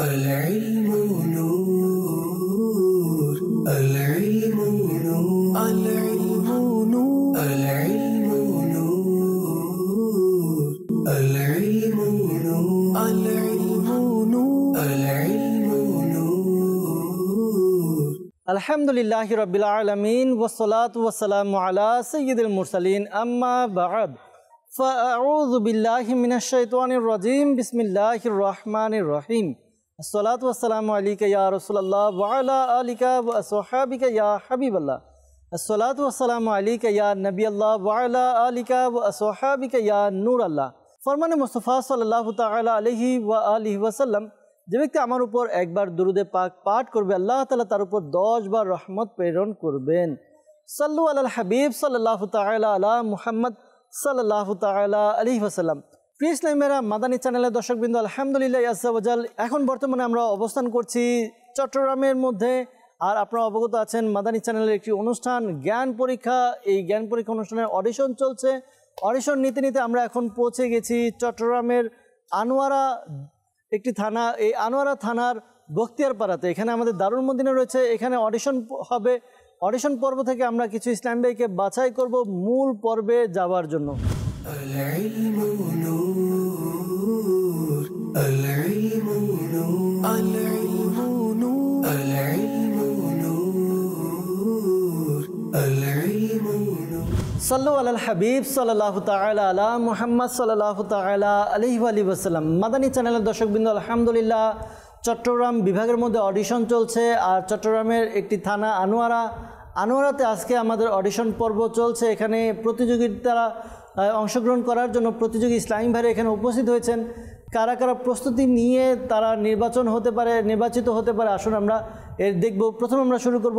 العلم نور العلم نور العلم نور العلم نور العلم نور العلم نور العلم نور الحمد لله رب العالمين والصلاة والسلام على سيد المرسلين أما بعد فأعوذ بالله من الشيطان الرجيم بسم الله الرحمن الرحيم صلاۃ وسلام علیک اللہ اللّہ ولیٰ و الحاب یا حبیب اللہ والسلام وسلم یا نبی اللہ ولیٰ و الحاب یا نور اللہ فرمان مصطفیٰ صلی اللہ تعالی علیہ وآلہ وسلم جب ویک ہمار اوپر ایک بار درد پاک پاٹ کرو اللہ تعالیٰ تار اوپر دو بار رحمت پیرون کربین صلی اللہ حبیب صلی اللہ تعالیٰ علیہ محمد صلی اللہ تعالیٰ علیہ وسلم প্রিয় ইসলামেরা মাদানী চ্যানেলের দর্শকবৃন্দ আলহামদুলিল্লাহ ইয়াসাবজাল এখন বর্তমানে আমরা অবস্থান করছি চট্টগ্রামের মধ্যে আর আপনারা অবগত আছেন মাদানী চ্যানেলের একটি অনুষ্ঠান জ্ঞান পরীক্ষা এই জ্ঞান পরীক্ষা অনুষ্ঠানের অডিশন চলছে অডিশন নিতে নিতে আমরা এখন পৌঁছে গেছি চট্টগ্রামের আনোয়ারা একটি থানা এই আনোয়ারা থানার পাড়াতে এখানে আমাদের দারুণ মদিনা রয়েছে এখানে অডিশন হবে অডিশন পর্ব থেকে আমরা কিছু ইসলাম ভাইকে বাছাই করব মূল পর্বে যাওয়ার জন্য العلم نور العلم نور العلم نور العلم হাবিব সাল্লাহ তালা মুহাম্মদ সাল্লাহ তালা আলহি আলী ওসালাম মাদানী চ্যানেলের দর্শকবৃন্দ আলহামদুলিল্লাহ চট্টগ্রাম বিভাগের মধ্যে অডিশন চলছে আর চট্টগ্রামের একটি থানা আনোয়ারা আনোয়ারাতে আজকে আমাদের অডিশন পর্ব চলছে এখানে প্রতিযোগিতারা অংশগ্রহণ করার জন্য প্রতিযোগী ইসলামী ভাইরা এখানে উপস্থিত হয়েছেন কারা কারা প্রস্তুতি নিয়ে তারা নির্বাচন হতে পারে নির্বাচিত হতে পারে আসুন আমরা এর দেখব প্রথম আমরা শুরু করব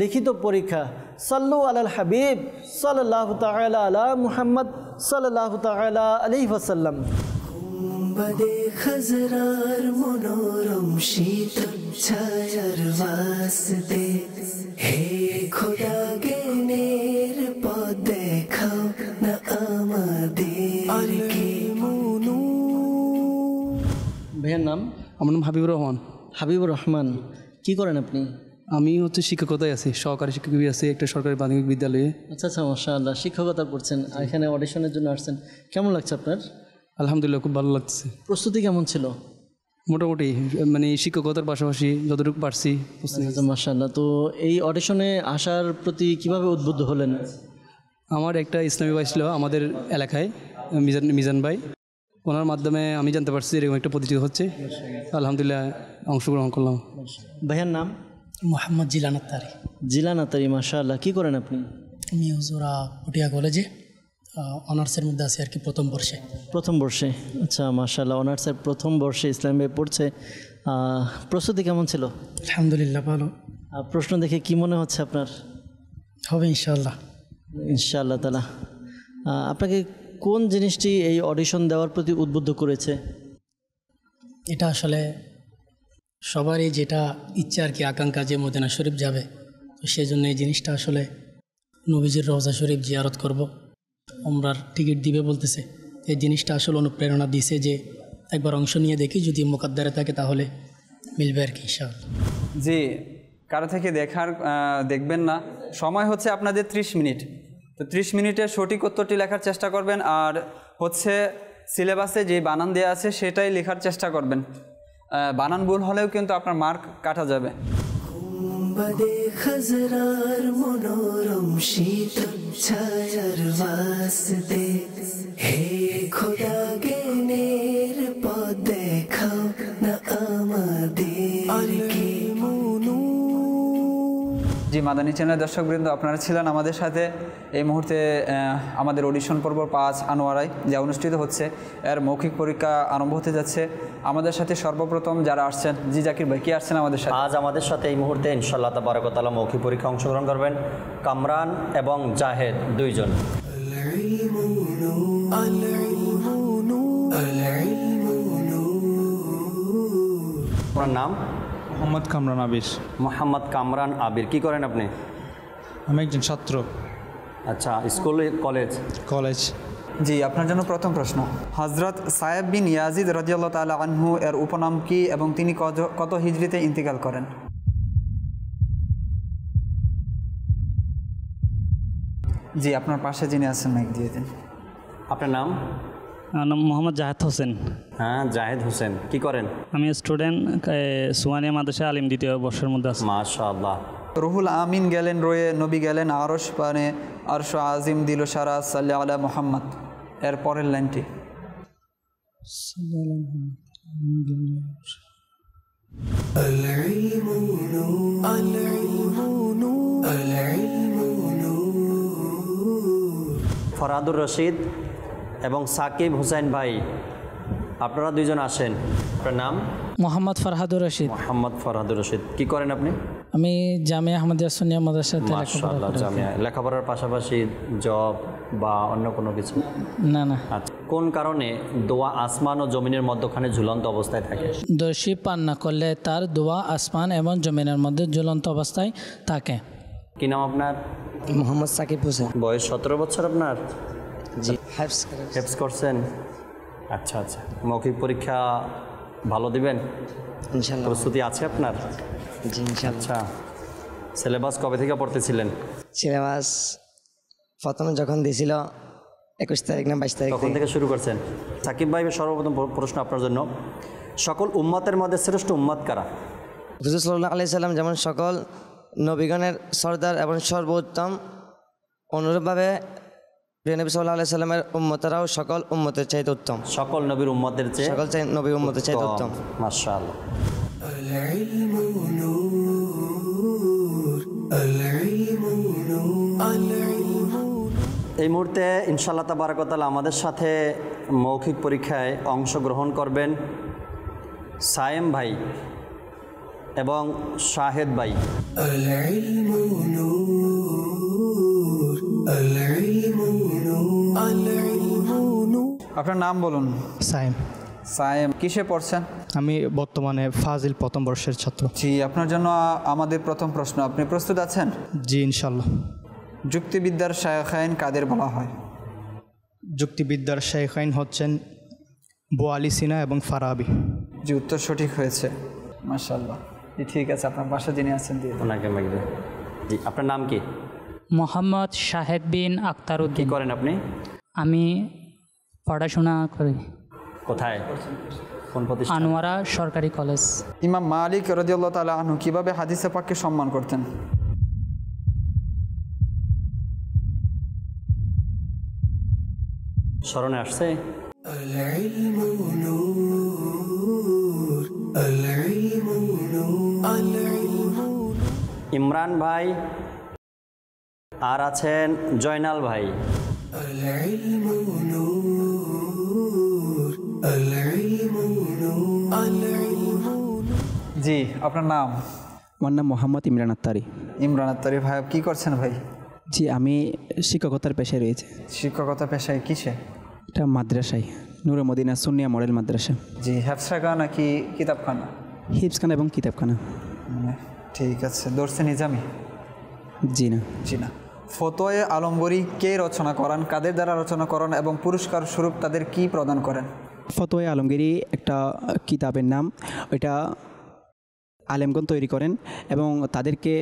লিখিত পরীক্ষা সাল্লু আলাল হাবিব সাল্লাহ তালা আলা মুহাম্মদ সাল্লাহ তালা আলি ওসাল্লাম খজরার মনোরম ছায়ার হে খোদা ভাইয়ের নাম আমার নাম হাবিবুর রহমান হাবিবুর রহমান কি করেন আপনি আমি হচ্ছে শিক্ষকতায় আছি সহকারী শিক্ষকই আছি একটা সরকারি প্রাথমিক বিদ্যালয়ে আচ্ছা আচ্ছা মাশাআল্লাহ শিক্ষকতা করছেন এখানে অডিশনের জন্য আসছেন কেমন লাগছে আপনার আলহামদুলিল্লাহ খুব ভালো লাগছে প্রস্তুতি কেমন ছিল মোটামুটি মানে শিক্ষকতার পাশাপাশি যতটুকু পারছি আচ্ছা, মাসাল্লাহ তো এই অডিশনে আসার প্রতি কিভাবে উদ্বুদ্ধ হলেন আমার একটা ইসলামী ভাই ছিল আমাদের এলাকায় মিজান মিজান ভাই ওনার মাধ্যমে আমি জানতে পারছি এরকম একটা প্রতিযোগিতা হচ্ছে আলহামদুলিল্লাহ অংশগ্রহণ করলাম ভাইয়ার নাম মোহাম্মদ জিলান আত্মারি জিলান আত্তারি মাশাআল্লাহ কী করেন আপনি আমি হুজুরা পটিয়া কলেজে অনার্সের মধ্যে আছি আর কি প্রথম বর্ষে প্রথম বর্ষে আচ্ছা মাশাআল্লাহ অনার্সের প্রথম বর্ষে ইসলাম ভাই পড়ছে প্রস্তুতি কেমন ছিল আলহামদুলিল্লাহ ভালো প্রশ্ন দেখে কি মনে হচ্ছে আপনার হবে ইনশাল্লাহ ইনশাআল্লাহ তালা আপনাকে কোন জিনিসটি এই অডিশন দেওয়ার প্রতি উদ্বুদ্ধ করেছে এটা আসলে সবারই যেটা ইচ্ছা আর কি আকাঙ্ক্ষা যে মদিনা শরীফ যাবে তো সেই জন্য এই জিনিসটা আসলে নবীজির রওজা শরীফ জিয়ারত করব ওমরার টিকিট দিবে বলতেছে এই জিনিসটা আসলে অনুপ্রেরণা দিছে যে একবার অংশ নিয়ে দেখি যদি মোকাদ্দারে থাকে তাহলে মিলবে আর কি সব জি কারো থেকে দেখার দেখবেন না সময় হচ্ছে আপনাদের ত্রিশ মিনিট তো ত্রিশ মিনিটে সঠিক উত্তরটি লেখার চেষ্টা করবেন আর হচ্ছে সিলেবাসে যে বানান দেওয়া আছে সেটাই লেখার চেষ্টা করবেন বানান ভুল হলেও কিন্তু আপনার মার্ক কাটা যাবে খজরার হে খোদা আমাদের জি মাদানী চ্যানেলের দর্শকবৃন্দ আপনারা ছিলেন আমাদের সাথে এই মুহূর্তে আমাদের অডিশন পর্ব পাঁচ আনোয়ারায় যা অনুষ্ঠিত হচ্ছে এর মৌখিক পরীক্ষা আরম্ভ হতে যাচ্ছে আমাদের সাথে সর্বপ্রথম যারা আসছেন জি জাকির ভাই কি আসছেন আমাদের সাথে আজ আমাদের সাথে এই মুহূর্তে ইনশাল্লাহ তাবারকতালা মৌখিক পরীক্ষা অংশগ্রহণ করবেন কামরান এবং জাহেদ দুইজন আপনার নাম মোহাম্মদ কামরান আবির মোহাম্মদ কামরান আবির কি করেন আপনি আমি একজন ছাত্র আচ্ছা স্কুল কলেজ কলেজ জি আপনার জন্য প্রথম প্রশ্ন হজরত সায়েব বিন ইয়াজিদ রাজিয়াল্লাহ তালা আনহু এর উপনাম কি এবং তিনি কত হিজড়িতে ইন্তিকাল করেন জি আপনার পাশে যিনি আছেন মাইক দিয়ে দিন আপনার নাম নাম মোহাম্মদ জাহেদ হোসেন হ্যাঁ জাহেদ হোসেন কি করেন আমি স্টুডেন্ট সুয়ানিয়া মাদ্রাসা আলিম দ্বিতীয় বর্ষের মধ্যে আছি মাশাআল্লাহ রুহুল আমিন গেলেন রয়ে নবী গেলেন আরশ পানে আরশ আজিম দিল সারা সাল্লাহ আলা মোহাম্মদ এর পরের লাইনটি ফরাদুর রশিদ এবং সাকিব হুসাইন ভাই আপনারা দুইজন আসেন আপনার নাম মোহাম্মদ ফরহাদুর রশিদ মোহাম্মদ ফরহাদুর রশিদ কি করেন আপনি আমি জামিয়া আহমদিয়া সোনিয়া মাদ্রাসাতে মাশাআল্লাহ জামিয়া লেখাপড়ার পাশাপাশি জব বা অন্য কোনো কিছু না না আচ্ছা কোন কারণে দোয়া আসমান ও জমিনের মধ্যখানে ঝুলন্ত অবস্থায় থাকে দোষী পান না করলে তার দোয়া আসমান এবং জমিনের মধ্যে ঝুলন্ত অবস্থায় থাকে কি নাম আপনার মোহাম্মদ সাকিব হোসেন বয়স সতেরো বছর আপনার জি হেফস করছেন আচ্ছা আচ্ছা মৌখিক পরীক্ষা ভালো দিবেন ইনশাল্লাহ প্রস্তুতি আছে আপনার জি আচ্ছা সিলেবাস কবে থেকে পড়তেছিলেন সিলেবাস প্রথমে যখন দিয়েছিল একুশ তারিখ না বাইশ তারিখ তখন থেকে শুরু করছেন সাকিব ভাই সর্বপ্রথম প্রশ্ন আপনার জন্য সকল উম্মাতের মধ্যে শ্রেষ্ঠ উম্মাত কারা হুজুর সাল্লাহ আলি সাল্লাম যেমন সকল নবীগণের সর্দার এবং সর্বোত্তম অনুরূপভাবে প্রিয় নবী সাল্লাহ আলাই সাল্লামের উম্মতেরাও সকল উম্মতের চাইতে উত্তম সকল নবীর উম্মতের চেয়ে সকল চাই নবীর উম্মতের চাইতে উত্তম মার্শাল এই মুহূর্তে ইনশাল্লাহ তাবারকতাল আমাদের সাথে মৌখিক পরীক্ষায় অংশগ্রহণ করবেন সায়েম ভাই এবং শাহেদ ভাই العلم আপনার নাম বলুন সাইম সায়েম কিসে পড়ছেন আমি বর্তমানে ফাজিল প্রথম বর্ষের ছাত্র জি আপনার জন্য আমাদের প্রথম প্রশ্ন আপনি প্রস্তুত আছেন জি ইনশাল্লাহ যুক্তিবিদ্যার শায়খাইন কাদের বলা হয় যুক্তিবিদ্যার শায়খাইন হচ্ছেন বোয়ালি সিনা এবং ফারাবি জি উত্তর সঠিক হয়েছে মার্শাল্লাহ ঠিক আছে আপনার বাসা যিনি আছেন জি আপনার নাম কি মোহাম্মদ সাহেব বিন আক্তারউদ্দিন করেন আপনি আমি পড়াশোনা করি কোথায় কোন আনোয়ারা সরকারি কলেজ ইমাম মালিক রদিউল্লাহ তালা আনু কীভাবে হাদিসে পাককে সম্মান করতেন স্মরণে আসছে ইমরান ভাই আর আছেন জয়নাল ভাই জি আপনার নাম আমার নাম মোহাম্মদ ইমরান আত্তারি ইমরান আত্তারি ভাই কি করছেন ভাই জি আমি শিক্ষকতার পেশায় রয়েছে শিক্ষকতা পেশায় কিসে এটা মাদ্রাসায় নূরে মদিনা সুনিয়া মডেল মাদ্রাসা জি হ্যাফসাগা নাকি কিতাবখানা হিপসখানা এবং কিতাবখানা ঠিক আছে দর্শনী জামি জি না জি না ফতোয়ে আলমগরি কে রচনা করান কাদের দ্বারা রচনা করান এবং পুরস্কার স্বরূপ তাদের কি প্রদান করেন ফতোয়ে আলমগিরি একটা কিতাবের নাম ওইটা আলেমগণ তৈরি করেন এবং তাদেরকে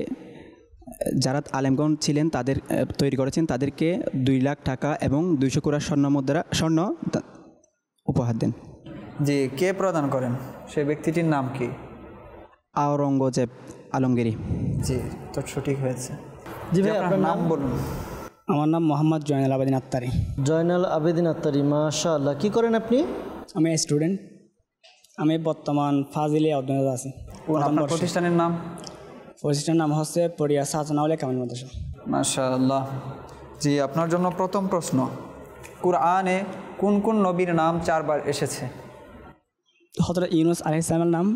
যারা আলেমগন ছিলেন তাদের তৈরি করেছেন তাদেরকে দুই লাখ টাকা এবং দুইশো কোড়া স্বর্ণ মুদ্রা স্বর্ণ উপহার দেন জি কে প্রদান করেন সে ব্যক্তিটির নাম কি আওরঙ্গজেব আলমগিরি জি তো সঠিক হয়েছে জি ভাই আপনার নাম বলুন আমার নাম মোহাম্মদ জয়নাল আবেদিন আত্তারি জয়নাল আবেদিন আত্তারি মাশা আল্লাহ কী করেন আপনি আমি স্টুডেন্ট আমি বর্তমান ফাজিলে অধ্যয়নত আছি প্রতিষ্ঠানের নাম প্রতিষ্ঠানের নাম হচ্ছে পড়িয়া সাহজনাউলে কামিল মাদ্রাসা মাশা আল্লাহ জি আপনার জন্য প্রথম প্রশ্ন কুরআনে কোন কোন নবীর নাম চারবার এসেছে হজরত ইউনুস আলহিসামের নাম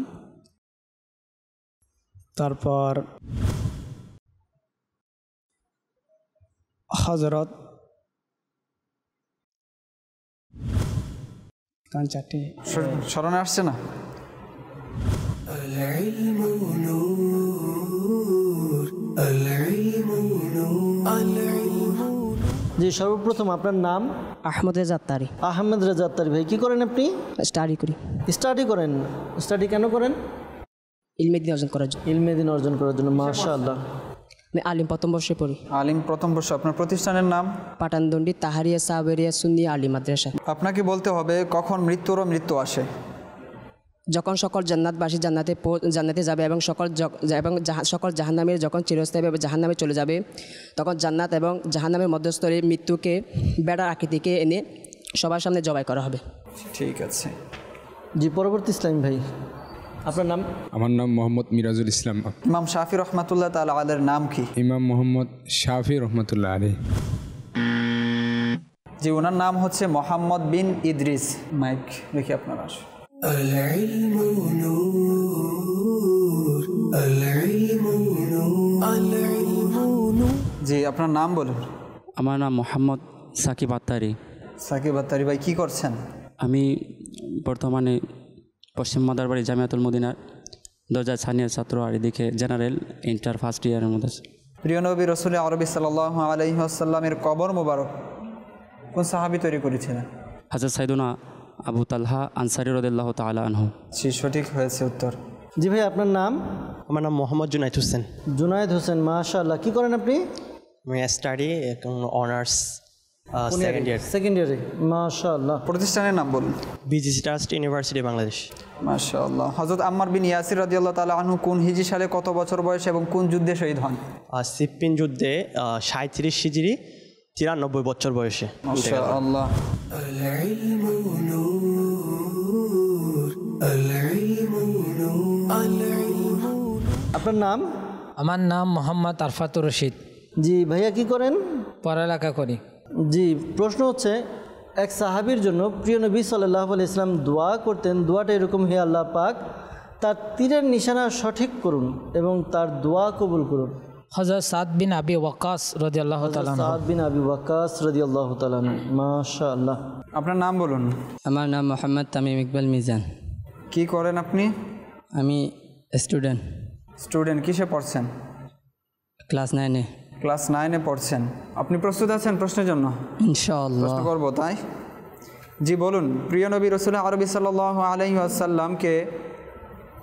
তারপর হজরত কারণ চারটি স্মরণে আসছে না যে সর্বপ্রথম আপনার নাম আহমদ রেজাত্তারি আহমেদ রেজাত্তারি ভাই কি করেন আপনি স্টাডি করি স্টাডি করেন স্টাডি কেন করেন ইলমেদিন অর্জন করার জন্য ইলমেদিন অর্জন করার জন্য মার্শাল্লাহ আমি আলিম প্রথম বর্ষে পড়ি আলিম প্রথম বর্ষ আপনার প্রতিষ্ঠানের নাম পাটানদন্ডি তাহারিয়া সাবেরিয়া সুন্নি আলী মাদ্রাসা আপনাকে বলতে হবে কখন মৃত্যুরও মৃত্যু আসে যখন সকল জান্নাতবাসী জান্নাতে জান্নাতে যাবে এবং সকল এবং সকল জাহান্নামের যখন চিরস্থায়ী এবং জাহান্নামে চলে যাবে তখন জান্নাত এবং জাহান্নামের মধ্যস্থলে মৃত্যুকে বেড়ার আকৃতিকে এনে সবার সামনে জবাই করা হবে ঠিক আছে জি পরবর্তী ইসলাম ভাই আপনার নাম আমার নাম মোহাম্মদ মিরাজুল ইসলাম ইমাম শাফি রহমতুল্লাহ তালা আলের নাম কি ইমাম মোহাম্মদ শাফি রহমতুল্লাহ আলী যে ওনার নাম হচ্ছে মোহাম্মদ বিন ইদ্রিস মাইক দেখি আপনার আসুন জি আপনার নাম বলুন আমার নাম মোহাম্মদ সাকিব আত্তারি সাকিব আত্তারি ভাই কি করছেন আমি বর্তমানে পশ্চিম মাদারবাড়ি জামিয়াতুল মদিনার দরজা ছানিয়ার ছাত্র আর এদিকে জেনারেল ইন্টার ফার্স্ট ইয়ারের মধ্যে প্রিয় নবী রসুল আরবি সাল্লাহ আলহিহাসাল্লামের কবর মোবারক কোন সাহাবি তৈরি করেছিলেন হাজার সাইদুনা আবু তাল্লাহা আনসারি রদুল্লাহ তালা সে সঠিক হয়েছে উত্তর জি ভাই আপনার নাম আমার নাম মোহাম্মদ জুনাইদ হোসেন জুনায়দ হোসেন মাশাল্লাহ কী করেন আপনি আমি স্টাডি অনার্স সেকেন্ড ইয়ারে প্রতিষ্ঠানের নাম বলুন ইউনিভার্সিটি বাংলাদেশ কোন সালে কত বছর বয়সে এবং কোন যুদ্ধে শহীদ হন সিপ্পিন যুদ্ধে সাঁত্রিশ হিজরি তিরানব্বই বছর বয়সে আপনার নাম আমার নাম মোহাম্মদ আরফাতুর রশিদ জি ভাইয়া কি করেন পড়ালেখা করি জি প্রশ্ন হচ্ছে এক সাহাবির জন্য প্রিয় নবী সাল্লাহ আলি ইসলাম দোয়া করতেন দোয়াটা এরকম হে আল্লাহ পাক তার তীরের নিশানা সঠিক করুন এবং তার দোয়া কবুল করুন হজরত সাদ বিন আবি ওয়াকাস রদি আল্লাহ সাদ বিন আবি ওয়াকাস রদি আল্লাহ মাশা আল্লাহ আপনার নাম বলুন আমার নাম মোহাম্মদ তামিম ইকবাল মিজান কি করেন আপনি আমি স্টুডেন্ট স্টুডেন্ট কিসে পড়ছেন ক্লাস নাইনে ক্লাস নাইনে পড়ছেন আপনি প্রস্তুত আছেন প্রশ্নের জন্য ইনশাল্লাহ করবো তাই জি বলুন প্রিয় নবী রসুল আরবি সাল আলহি আসাল্লামকে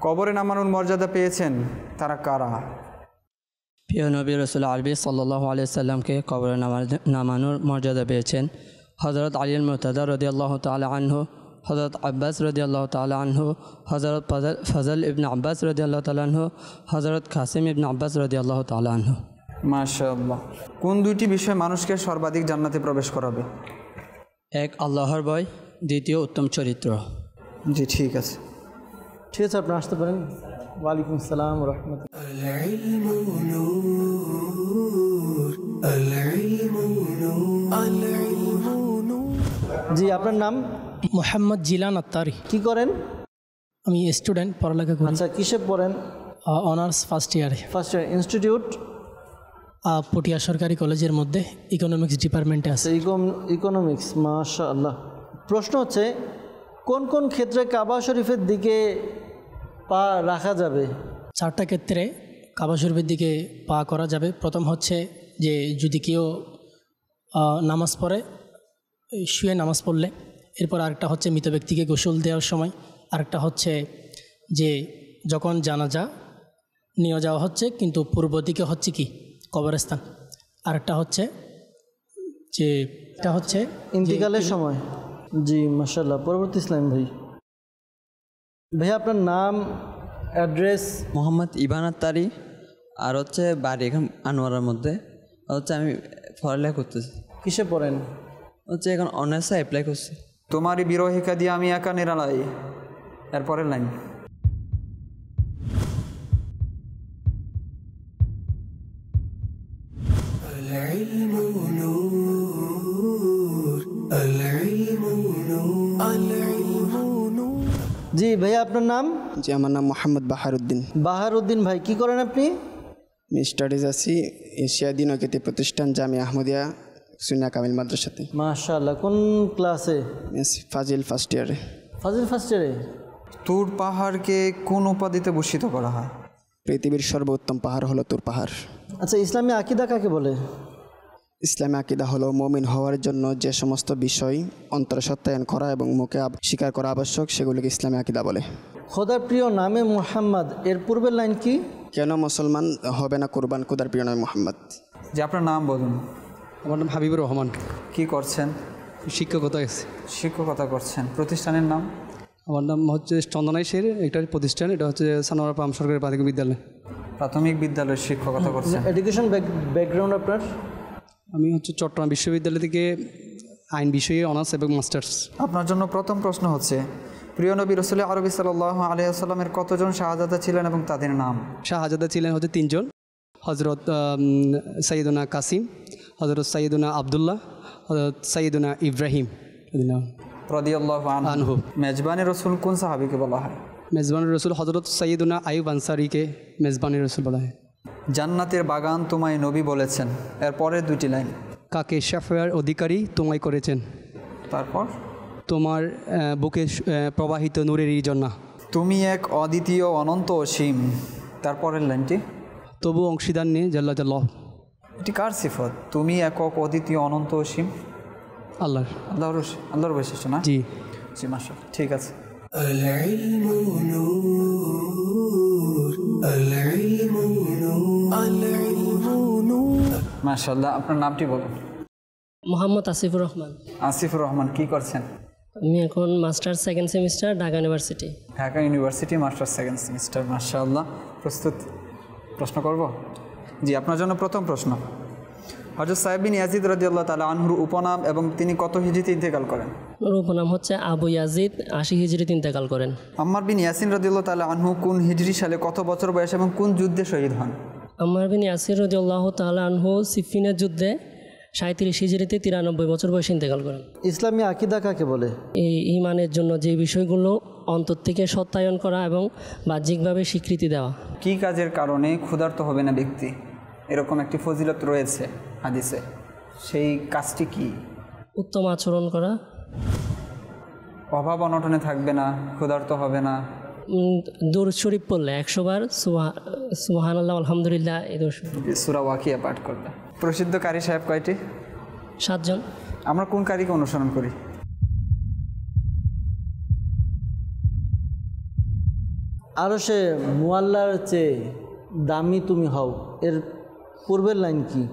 কবরে নামানোর মর্যাদা পেয়েছেন তারা কারা প্রিয় নবী রসুল আরবি সাল্লাহ আলিয়াল্লামকে কবরে নামানোর মর্যাদা পেয়েছেন হজরত আলিয়াল মুরতাদা রদি আল্লাহ তালা আনহু হজরত আব্বাস রদি আল্লাহ তালা আনহু হজরত ফজল ইবন আব্বাস রদি আল্লাহ তালা আনহু হজরত খাসিম ইবন আব্বাস রদি আল্লাহ তালা আনহু মাশাল্লাহ কোন দুইটি বিষয় মানুষকে সর্বাধিক জান্নাতে প্রবেশ করাবে এক আল্লাহর ভয় দ্বিতীয় উত্তম চরিত্র জি ঠিক আছে ঠিক আছে আপনি আসতে পারেন ওয়ালাইকুম আসসালাম রহমত জি আপনার নাম মোহাম্মদ জিলান আত্মারি কি করেন আমি স্টুডেন্ট পড়ালেখা করি আচ্ছা কিসে পড়েন অনার্স ফার্স্ট ইয়ারে ফার্স্ট ইয়ার ইনস্টিটিউট পটিয়া সরকারি কলেজের মধ্যে ইকোনমিক্স ডিপার্টমেন্টে আছে ইকোনমিক্স মাশা আল্লাহ প্রশ্ন হচ্ছে কোন কোন ক্ষেত্রে কাবা শরীফের দিকে পা রাখা যাবে চারটা ক্ষেত্রে কাবা শরীফের দিকে পা করা যাবে প্রথম হচ্ছে যে যদি কেউ নামাজ পড়ে শুয়ে নামাজ পড়লে এরপর আরেকটা হচ্ছে মৃত ব্যক্তিকে গোসল দেওয়ার সময় আরেকটা হচ্ছে যে যখন জানাজা নিয়ে যাওয়া হচ্ছে কিন্তু পূর্ব দিকে হচ্ছে কি কবরস্থান আরেকটা হচ্ছে যে এটা হচ্ছে ইন্তিকালের সময় জি মাসাল্লাহ পরবর্তী ইসলাম ভাই ভাইয়া আপনার নাম অ্যাড্রেস মোহাম্মদ ইবান আত্তারি আর হচ্ছে বাড়ি এখন আনোয়ারের মধ্যে হচ্ছে আমি পড়ালেখা করতেছি কিসে পড়েন হচ্ছে এখন অনার্সে অ্যাপ্লাই করছি তোমারই বিরোহিকা দিয়ে আমি একা নিরালাই এরপরের লাইন জি ভাইয়া আপনার নাম জি আমার নাম মোহাম্মদ বাহারুদ্দিন বাহারুদ্দিন ভাই কি করেন আপনি স্টাডিজ আছি এশিয়া দিনকেতে প্রতিষ্ঠান জামি আহমদিয়া সুনিয়া কামিল মাদ্রাসাতে মাশাল্লাহ কোন ক্লাসে ফাজিল ফার্স্ট ইয়ারে ফাজিল ফার্স্ট ইয়ারে তুর পাহাড়কে কোন উপাধিতে ভূষিত করা হয় পৃথিবীর সর্বোত্তম পাহাড় হলো তুর পাহাড় আচ্ছা ইসলামী আকিদা কাকে বলে ইসলামী আকিদা হলো মমিন হওয়ার জন্য যে সমস্ত বিষয় অন্তরে সত্যায়ন করা এবং মুখে স্বীকার করা আবশ্যক সেগুলিকে ইসলামী আকিদা বলে খোদার প্রিয় নামে মোহাম্মদ এর পূর্বের লাইন কি কেন মুসলমান হবে না কোরবান খোদার প্রিয় নামে মোহাম্মদ যে আপনার নাম বলুন আমার নাম হাবিবুর রহমান কি করছেন শিক্ষকতা শিক্ষকতা করছেন প্রতিষ্ঠানের নাম আমার নাম হচ্ছে চন্দনাই শের একটা প্রতিষ্ঠান এটা হচ্ছে সানোয়ার পাম সরকারি প্রাথমিক বিদ্যালয় প্রাথমিক বিদ্যালয়ের শিক্ষকতা করছেন এডুকেশন ব্যাকগ্রাউন্ড আপনার আমি হচ্ছে চট্টগ্রাম বিশ্ববিদ্যালয় থেকে আইন বিষয়ে অনার্স এবং মাস্টার্স আপনার জন্য প্রথম প্রশ্ন হচ্ছে প্রিয় নবী রসুল আরবি সাল্লাহ আলিয়াল্লামের কতজন শাহজাদা ছিলেন এবং তাদের নাম শাহজাদা ছিলেন হচ্ছে তিনজন হজরত সঈদুনা কাসিম হজরত সঈদুনা আবদুল্লাহ হজরত সঈদুনা ইব্রাহিম আনহু মেজবানের রসুল কোন সাহাবিকে বলা হয় মেজবানের রসুল হজরত সঈদুনা আইব আনসারিকে মেজবানের রসুল বলা হয় জান্নাতের বাগান তোমায় নবী বলেছেন এর পরের দুটি লাইন কাকে সাফার অধিকারী তোমায় করেছেন তারপর তোমার বুকে প্রবাহিত নূরেরই জন্য তুমি এক অদ্বিতীয় অনন্ত অসীম তারপরের লাইনটি তবু অংশীদার নিয়ে জাল্লা জাল্লাহ এটি কার সিফত তুমি একক অদ্বিতীয় অনন্ত অসীম আল্লাহর আল্লাহর আল্লাহর বৈশিষ্ট্য না জি জি মাসা ঠিক আছে মাশাল্লাহ আপনার নামটি বলুন মোহাম্মদ আসিফুর রহমান আসিফুর রহমান কি করছেন আমি এখন master second semester Dhaka university Dhaka university master second semester মাশাল্লাহ প্রস্তুত প্রশ্ন করব জি আপনার জন্য প্রথম প্রশ্ন হজরত সাহেবিন বিন ইয়াজিদ রাজিউল্লাহ তালা আনহুর উপনাম এবং তিনি কত হিজড়িতে ইন্তেকাল করেন ওর উপনাম হচ্ছে আবু ইয়াজিদ আশি হিজড়িতে ইন্তেকাল করেন আম্মার বিন ইয়াসিন রাজিউল্লাহ তালা আনহু কোন হিজড়ি সালে কত বছর বয়স এবং কোন যুদ্ধে শহীদ হন আম্মার বিন ইয়াসির রাজিউল্লাহ তালা আনহু সিফিনের যুদ্ধে সাঁত্রিশ হিজড়িতে তিরানব্বই বছর বয়সে ইন্তেকাল করেন ইসলামী আকিদা কাকে বলে এই ইমানের জন্য যে বিষয়গুলো অন্তর থেকে সত্যায়ন করা এবং বাহ্যিকভাবে স্বীকৃতি দেওয়া কি কাজের কারণে ক্ষুধার্ত হবে না ব্যক্তি এরকম একটি ফজিলত রয়েছে হাদিসে সেই কাজটি কি উত্তম আচরণ করা অভাব অনটনে থাকবে না ক্ষুধার্ত হবে না দূর শরীফ পড়লে একশো বার সুহান আল্লাহ আলহামদুলিল্লাহ এই দৌড় সুরা ওয়াকিয়া পাঠ করলে প্রসিদ্ধ কারি সাহেব কয়টি সাতজন আমরা কোন কারিকে অনুসরণ করি আরও সে মোয়াল্লার চেয়ে দামি তুমি হও এর পূর্বের লাইন কি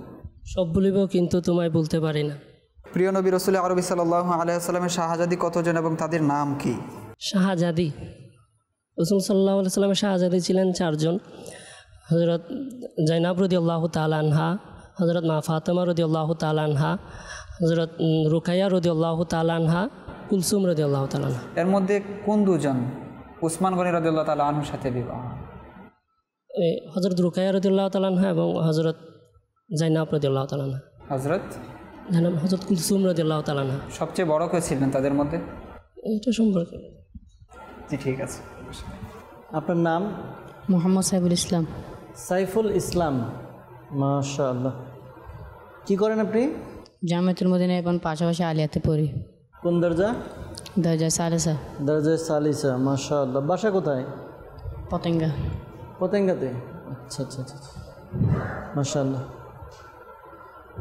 সব বলিব কিন্তু তোমায় বলতে পারি না প্রিয় নবী রসুল আরবি সাল্লাহ আলাইসালামের শাহজাদি কতজন এবং তাদের নাম কি শাহজাদি রসুল সাল্লাহ সাল্লামের শাহজাদি ছিলেন চারজন হজরত জাইনাব রদি আল্লাহ তালানহা হজরত মা ফাতেমা রদি আল্লাহ তালানহা হজরত রুকাইয়া রদি আল্লাহ তালানহা কুলসুম রদি আল্লাহ তালানহা এর মধ্যে কোন দুজন উসমান গনি রদি আল্লাহ তালানহুর সাথে বিবাহ হজরত রুকাইয়া রদি আল্লাহ তালানহা এবং হজরত জাইনাব রদিল্লাহ তালানা হজরত জানাব হজরত কুলসুম রদিল্লাহ তালানা সবচেয়ে বড় কে ছিলেন তাদের মধ্যে এটা সম্পর্কে ঠিক আছে আপনার নাম মোহাম্মদ সাইফুল ইসলাম সাইফুল ইসলাম মাশাআল্লাহ কি করেন আপনি জামায়াতুল মদিনা এবং পাশাপাশি আলিয়াতে পড়ি কোন দরজা দরজা সালেসা দরজা সালিসা মাশাআল্লাহ বাসা কোথায় পতেঙ্গা পতেঙ্গাতে আচ্ছা আচ্ছা আচ্ছা, আচ্ছা। মাশাআল্লাহ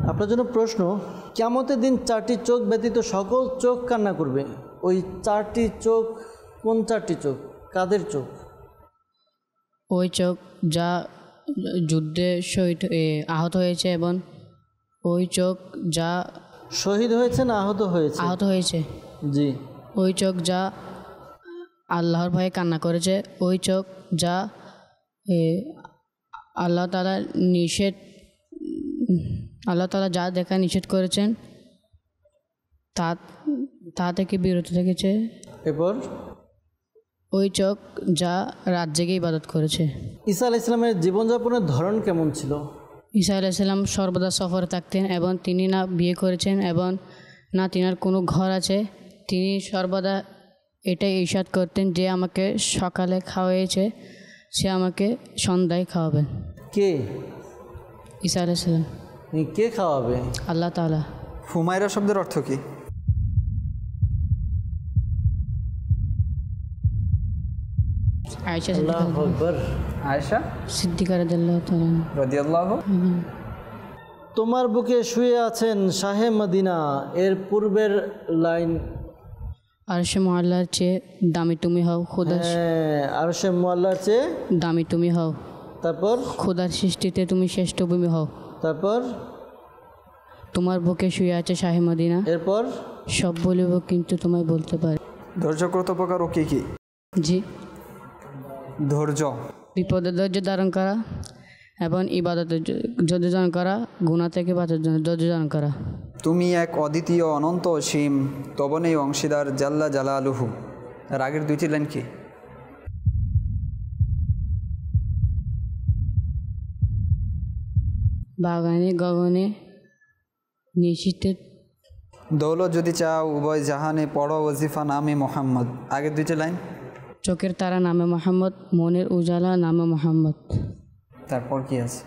আপনার জন্য প্রশ্ন কেমতের দিন চারটি চোখ ব্যতীত সকল চোখ কান্না করবে ওই চারটি চোখ কোন চারটি চোখ কাদের চোখ ওই চোখ যা যুদ্ধে শহীদ আহত হয়েছে এবং ওই চোখ যা শহীদ হয়েছে না আহত হয়েছে আহত হয়েছে জি ওই চোখ যা আল্লাহর ভয়ে কান্না করেছে ওই চোখ যা আল্লাহ তারা নিষেধ আল্লাহ তালা যা দেখা নিষেধ করেছেন তা তা থেকে বিরত থেকেছে এরপর ওই চোখ যা রাত জেগে ইবাদত করেছে ঈসা আলাহ ইসলামের জীবনযাপনের ধরন কেমন ছিল ঈসা আলাহ ইসলাম সর্বদা সফরে থাকতেন এবং তিনি না বিয়ে করেছেন এবং না তিনার কোনো ঘর আছে তিনি সর্বদা এটাই ইসাদ করতেন যে আমাকে সকালে খাওয়াইছে সে আমাকে সন্ধ্যায় খাওয়াবেন কে ঈসা আলাহ ইসলাম কে খাওয়াবে আল্লাহ তালা হুমায়রা শব্দের অর্থ কী আয়সা আয়সা সিদ্দিকার তোমার বুকে শুয়ে আছেন শাহে মদিনা এর পূর্বের লাইন আরশে মোয়াল্লার চেয়ে দামি তুমি হও খোদা হ্যাঁ, আরশে মোয়াল্লার চেয়ে দামি তুমি হও তারপর খোদার সৃষ্টিতে তুমি শ্রেষ্ঠ ভূমি হও তারপর তোমার বুকে শুয়ে আছে শাহে মদিনা এরপর সব বলিব কিন্তু তোমায় বলতে পারি ধৈর্য কত প্রকার ও কী কী জি ধৈর্য বিপদে ধৈর্য ধারণ করা এবং ইবাদতের ধৈর্য ধারণ করা গুণা থেকে বাঁচার জন্য ধৈর্য ধারণ করা তুমি এক অদ্বিতীয় অনন্ত অসীম তবনেই অংশীদার জাল্লা আলুহু রাগের দুইটি লাইন কি বাগানে গগনে নিশ্চিত দৌলত যদি চাও উভয় জাহানে পড়ো ওজিফা নামে মোহাম্মদ আগের দুইটা লাইন চোখের তারা নামে মোহাম্মদ মনের উজালা নামে মোহাম্মদ তারপর কি আছে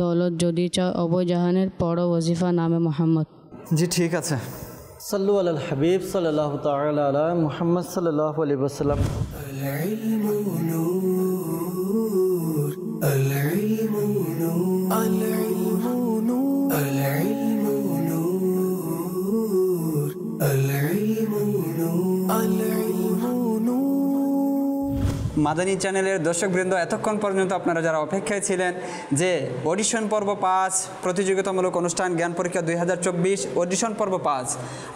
দৌলত যদি চাও অবয় জাহানের পড়ো ওজিফা নামে মোহাম্মদ জি ঠিক আছে সাল্লু আল্লাহ হাবিব সাল্লাহ তাল মোহাম্মদ সাল্লাহ আলী মাদানী চ্যানেলের দর্শকবৃন্দ এতক্ষণ পর্যন্ত আপনারা যারা অপেক্ষায় ছিলেন যে অডিশন পর্ব পাঁচ প্রতিযোগিতামূলক অনুষ্ঠান জ্ঞান পরীক্ষা দুই অডিশন পর্ব পাঁচ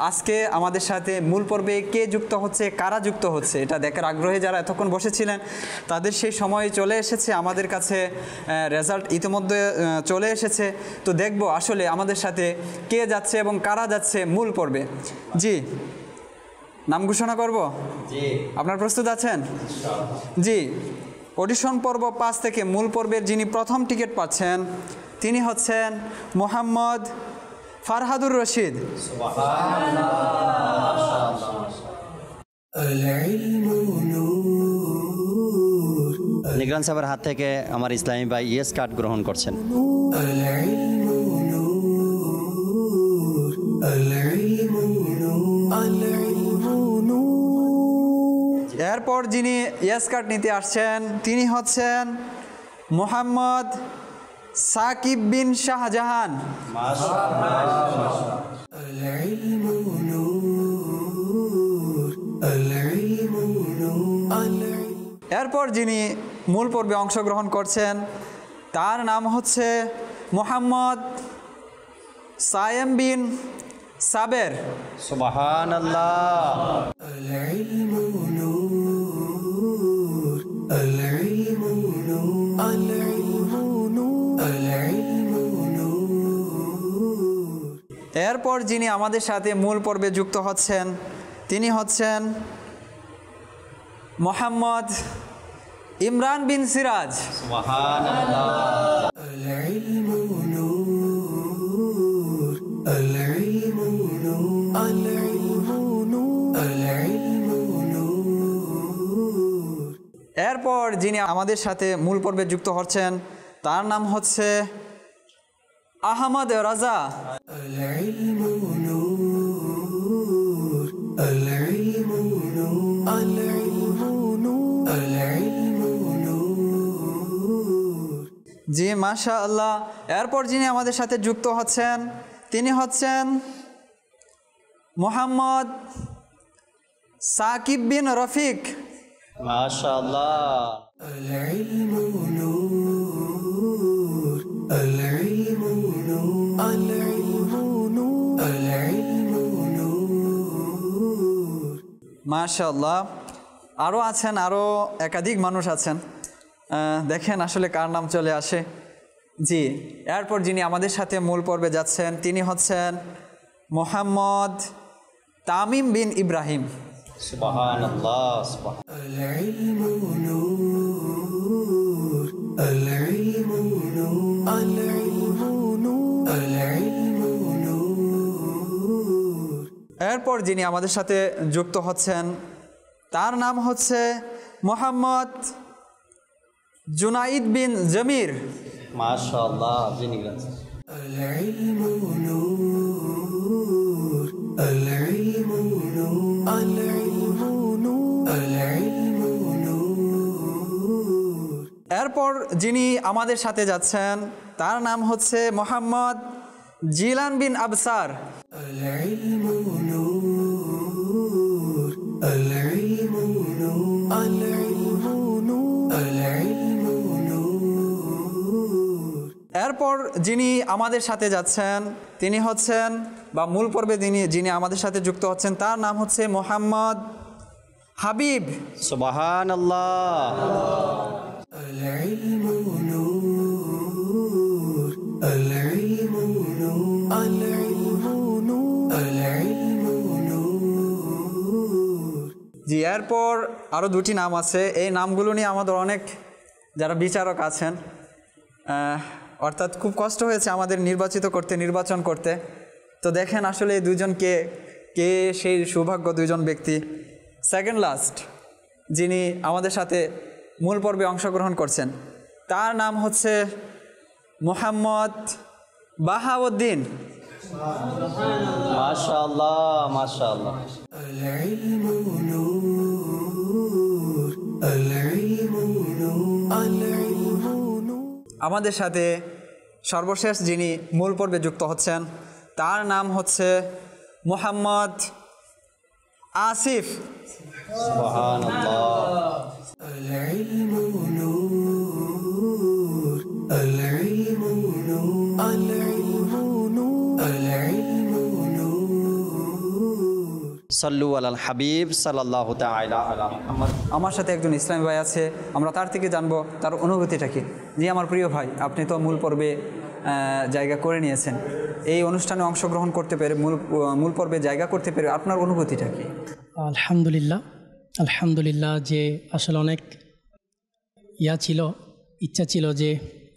আজকে আমাদের সাথে মূল পর্বে কে যুক্ত হচ্ছে কারা যুক্ত হচ্ছে এটা দেখার আগ্রহে যারা এতক্ষণ বসেছিলেন তাদের সেই সময় চলে এসেছে আমাদের কাছে রেজাল্ট ইতিমধ্যে চলে এসেছে তো দেখব আসলে আমাদের সাথে কে যাচ্ছে এবং কারা যাচ্ছে মূল পর্বে জি নাম ঘোষণা করবো আপনার প্রস্তুত আছেন জি অডিশন পর্ব পাঁচ থেকে মূল পর্বের যিনি প্রথম টিকিট পাচ্ছেন তিনি হচ্ছেন মোহাম্মদ ফারহাদুর রশিদ নিগ্রান সাহেবের হাত থেকে আমার ইসলামী ভাই ইয়েস কার্ড গ্রহণ করছেন আল্লাহ এরপর যিনি ইয়েস কার্ড নিতে আসছেন তিনি হচ্ছেন মোহাম্মদ সাকিব বিন শাহজাহান এরপর যিনি মূল পর্বে অংশগ্রহণ করছেন তার নাম হচ্ছে মোহাম্মদ সায়েম বিন সাবের সুবাহ এরপর যিনি আমাদের সাথে মূল পর্বে যুক্ত হচ্ছেন তিনি হচ্ছেন মোহাম্মদ ইমরান বিন সিরাজ এরপর যিনি আমাদের সাথে মূল পর্বে যুক্ত হচ্ছেন তার নাম হচ্ছে আহমদ রাজা জি মাশা আল্লাহ এরপর যিনি আমাদের সাথে যুক্ত হচ্ছেন তিনি হচ্ছেন মোহাম্মদ সাকিব বিন রফিক মাশাল্লাহ العلم আরও আছেন আরও একাধিক মানুষ আছেন দেখেন আসলে কার নাম চলে আসে জি এরপর যিনি আমাদের সাথে মূল পর্বে যাচ্ছেন তিনি হচ্ছেন মোহাম্মদ তামিম বিন ইব্রাহিম سبحان الله سبحان العلم نور العلم نور العلم نور العلم نور এরপর যিনি আমাদের সাথে যুক্ত হচ্ছেন তার নাম হচ্ছে মোহাম্মদ জুনাইদ বিন জমির মাশাআল্লাহ যিনি গেছেন العلم نور العلم نور এরপর যিনি আমাদের সাথে যাচ্ছেন তার নাম হচ্ছে মোহাম্মদ জিলান বিন আবসার এরপর যিনি আমাদের সাথে যাচ্ছেন তিনি হচ্ছেন বা মূল পর্বে যিনি যিনি আমাদের সাথে যুক্ত হচ্ছেন তার নাম হচ্ছে মোহাম্মদ হাবিব সুবাহান আল্লাহ العلم نور العلم نور العلم نور العلم نور জি এরপর আরও দুটি নাম আছে এই নামগুলো নিয়ে আমাদের অনেক যারা বিচারক আছেন অর্থাৎ খুব কষ্ট হয়েছে আমাদের নির্বাচিত করতে নির্বাচন করতে তো দেখেন আসলে এই দুজনকে কে সেই সৌভাগ্য দুজন ব্যক্তি সেকেন্ড লাস্ট যিনি আমাদের সাথে মূল পর্বে অংশগ্রহণ করছেন তার নাম হচ্ছে মোহাম্মদ বাহাউদ্দিন আমাদের সাথে সর্বশেষ যিনি মূল পর্বে যুক্ত হচ্ছেন তার নাম হচ্ছে মোহাম্মদ আসিফ العلم نور العلم نور العلم نور العلم نور صلوا على الحبيب صلى الله تعالى على আমার সাথে একজন ইসলামী ভাই আছে আমরা তার থেকে জানবো তার অনুভূতিটা কি জি আমার প্রিয় ভাই আপনি তো মূল পর্বে জায়গা করে নিয়েছেন এই অনুষ্ঠানে অংশগ্রহণ করতে পেরে মূল মূল পর্বে জায়গা করতে পেরে আপনার অনুভূতিটা কি আলহামদুলিল্লাহ আলহামদুলিল্লাহ যে আসলে অনেক ইয়া ছিল ইচ্ছা ছিল যে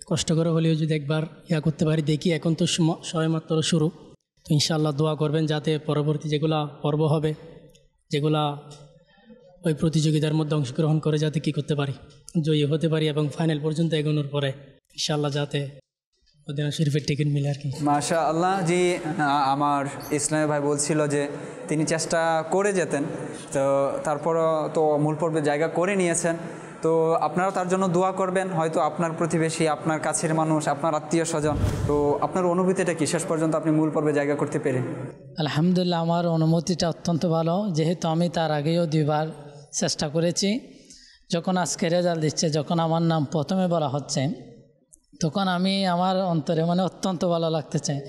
কষ্ট করে হলেও যদি একবার ইয়া করতে পারি দেখি এখন তো সবেমাত্র শুরু তো ইনশাল্লাহ দোয়া করবেন যাতে পরবর্তী যেগুলা পর্ব হবে যেগুলা ওই প্রতিযোগিতার মধ্যে অংশগ্রহণ করে যাতে কি করতে পারি জয়ী হতে পারি এবং ফাইনাল পর্যন্ত এগোনোর পরে ইনশাল্লাহ যাতে মদিনা মাশা আল্লাহ জি আমার ইসলামী ভাই বলছিল যে তিনি চেষ্টা করে যেতেন তো তারপরও তো মূল পর্বে জায়গা করে নিয়েছেন তো আপনারা তার জন্য দোয়া করবেন হয়তো আপনার প্রতিবেশী আপনার কাছের মানুষ আপনার আত্মীয় স্বজন তো আপনার অনুভূতিটা কি শেষ পর্যন্ত আপনি মূল পর্বে জায়গা করতে পেরেন আলহামদুলিল্লাহ আমার অনুমতিটা অত্যন্ত ভালো যেহেতু আমি তার আগেও দুইবার চেষ্টা করেছি যখন আজকে রেজাল্ট দিচ্ছে যখন আমার নাম প্রথমে বলা হচ্ছে তখন আমি আমার অন্তরে মানে অত্যন্ত ভালো লাগতে চাই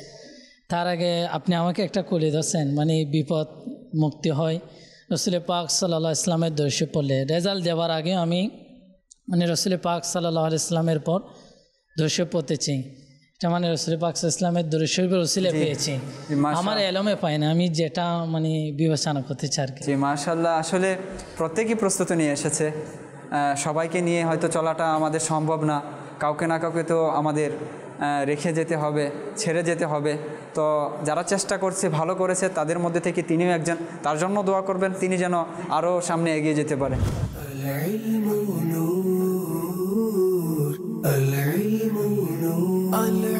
তার আগে আপনি আমাকে একটা কলি ধরছেন মানে বিপদ মুক্তি হয় রসুল পাক সাল্লাহ ইসলামের দর্শী পড়লে রেজাল্ট দেওয়ার আগে আমি মানে রসুল পাক সাল্লাহ ইসলামের পর পড়তে পড়তেছি এটা মানে রসুল পাক ইসলামের দর্শপের রসুলে পেয়েছি আমার এলমে পাই না আমি যেটা মানে বিবেচনা করতে চাই আর কি মাশাল্লাহ আসলে প্রত্যেকই প্রস্তুতি নিয়ে এসেছে সবাইকে নিয়ে হয়তো চলাটা আমাদের সম্ভব না কাউকে না কাউকে তো আমাদের রেখে যেতে হবে ছেড়ে যেতে হবে তো যারা চেষ্টা করছে ভালো করেছে তাদের মধ্যে থেকে তিনিও একজন তার জন্য দোয়া করবেন তিনি যেন আরও সামনে এগিয়ে যেতে পারে আল্লাহ